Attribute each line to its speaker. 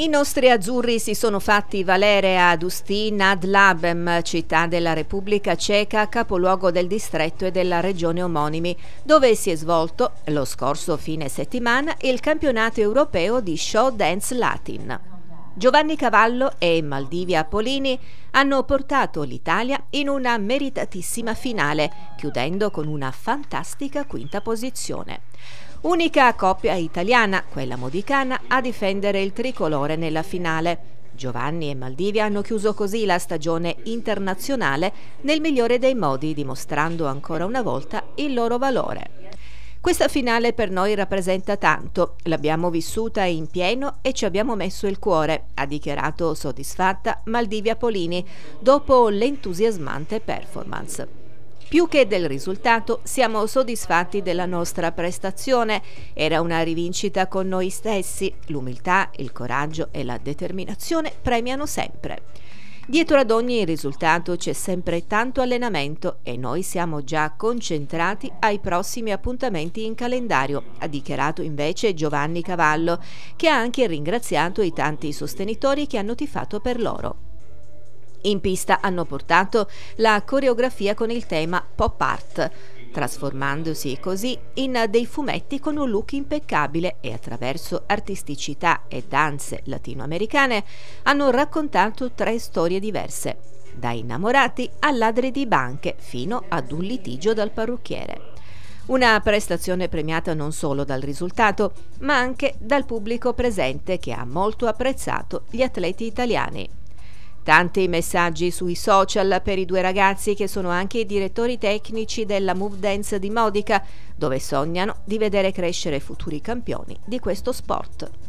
Speaker 1: I nostri azzurri si sono fatti valere ad Ustin ad Labem, città della Repubblica Ceca, capoluogo del distretto e della regione omonimi, dove si è svolto lo scorso fine settimana il campionato europeo di show dance latin. Giovanni Cavallo e Maldivia Polini hanno portato l'Italia in una meritatissima finale, chiudendo con una fantastica quinta posizione. Unica coppia italiana, quella modicana, a difendere il tricolore nella finale. Giovanni e Maldivia hanno chiuso così la stagione internazionale nel migliore dei modi, dimostrando ancora una volta il loro valore. Questa finale per noi rappresenta tanto, l'abbiamo vissuta in pieno e ci abbiamo messo il cuore, ha dichiarato soddisfatta Maldivia Polini dopo l'entusiasmante performance. Più che del risultato siamo soddisfatti della nostra prestazione, era una rivincita con noi stessi, l'umiltà, il coraggio e la determinazione premiano sempre. Dietro ad ogni risultato c'è sempre tanto allenamento e noi siamo già concentrati ai prossimi appuntamenti in calendario, ha dichiarato invece Giovanni Cavallo, che ha anche ringraziato i tanti sostenitori che hanno tifato per loro. In pista hanno portato la coreografia con il tema pop art trasformandosi così in dei fumetti con un look impeccabile e attraverso artisticità e danze latinoamericane hanno raccontato tre storie diverse, da innamorati a ladri di banche fino ad un litigio dal parrucchiere. Una prestazione premiata non solo dal risultato, ma anche dal pubblico presente che ha molto apprezzato gli atleti italiani. Tanti messaggi sui social per i due ragazzi che sono anche i direttori tecnici della Move Dance di Modica, dove sognano di vedere crescere futuri campioni di questo sport.